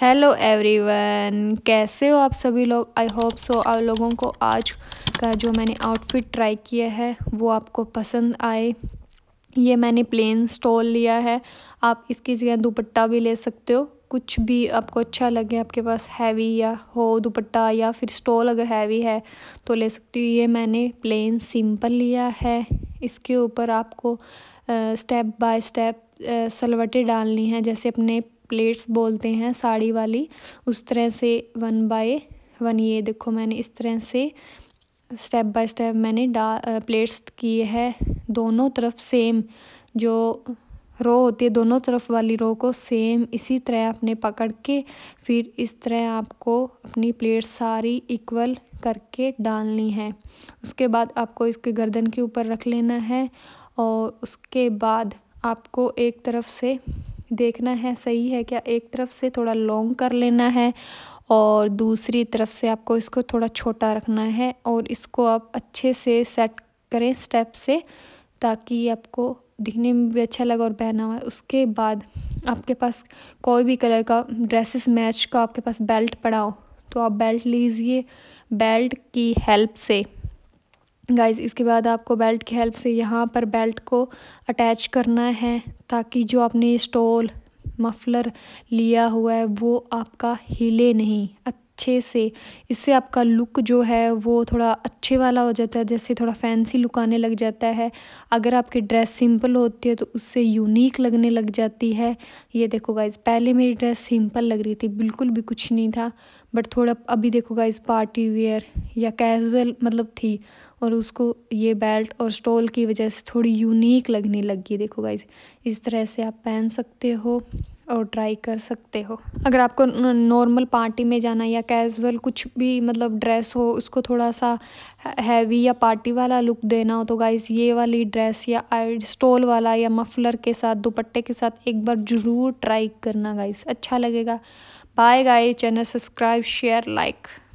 hello everyone कैसे हो आप सभी लोग आई होप सो आप लोगों को आज का जो मैंने आउटफिट ट्राई किया है वो आपको पसंद आए ये मैंने प्लेन स्टॉल लिया है आप इसकी जगह दुपट्टा भी ले सकते हो कुछ भी आपको अच्छा लगे आपके पास हैवी या हो दुपट्टा या फिर स्टॉल अगर हैवी है तो ले सकती हो ये मैंने प्लेन सिंपल लिया है इसके ऊपर आपको स्टेप बाय स्टेप सलवटें डालनी है जैसे अपने प्लेट्स बोलते हैं साड़ी वाली उस तरह से वन बाय वन ये देखो मैंने इस तरह से स्टेप बाय स्टेप मैंने डा प्लेट्स किए है दोनों तरफ सेम जो रो होती है दोनों तरफ वाली रो को सेम इसी तरह आपने पकड़ के फिर इस तरह आपको अपनी प्लेट सारी इक्वल करके डालनी है उसके बाद आपको इसके गर्दन के ऊपर रख लेना है और उसके बाद आपको एक तरफ से देखना है सही है क्या एक तरफ से थोड़ा लॉन्ग कर लेना है और दूसरी तरफ से आपको इसको थोड़ा छोटा रखना है और इसको आप अच्छे से सेट करें स्टेप से ताकि आपको दिखने में भी अच्छा लगे और पहना हुआ उसके बाद आपके पास कोई भी कलर का ड्रेसेस मैच का आपके पास बेल्ट पड़ा हो तो आप बेल्ट लीजिए बेल्ट की हेल्प से गाइज इसके बाद आपको बेल्ट की हेल्प से यहाँ पर बेल्ट को अटैच करना है ताकि जो आपने स्टोल मफलर लिया हुआ है वो आपका हिले नहीं अच्छे से इससे आपका लुक जो है वो थोड़ा अच्छे वाला हो जाता है जैसे थोड़ा फैंसी लुक आने लग जाता है अगर आपकी ड्रेस सिंपल होती है तो उससे यूनिक लगने लग जाती है ये देखो गाइज पहले मेरी ड्रेस सिंपल लग रही थी बिल्कुल भी कुछ नहीं था बट थोड़ा अभी देखो गाइज पार्टी वेयर या कैजुअल मतलब थी और उसको ये बेल्ट और स्टोल की वजह से थोड़ी यूनिक लगने लगी देखो गाइज इस तरह से आप पहन सकते हो और ट्राई कर सकते हो अगर आपको नॉर्मल पार्टी में जाना या कैजुअल कुछ भी मतलब ड्रेस हो उसको थोड़ा सा हैवी या पार्टी वाला लुक देना हो तो गाइस ये वाली ड्रेस या स्टोल वाला या मफलर के साथ दुपट्टे के साथ एक बार ज़रूर ट्राई करना गाइस अच्छा लगेगा bye guys channel subscribe share like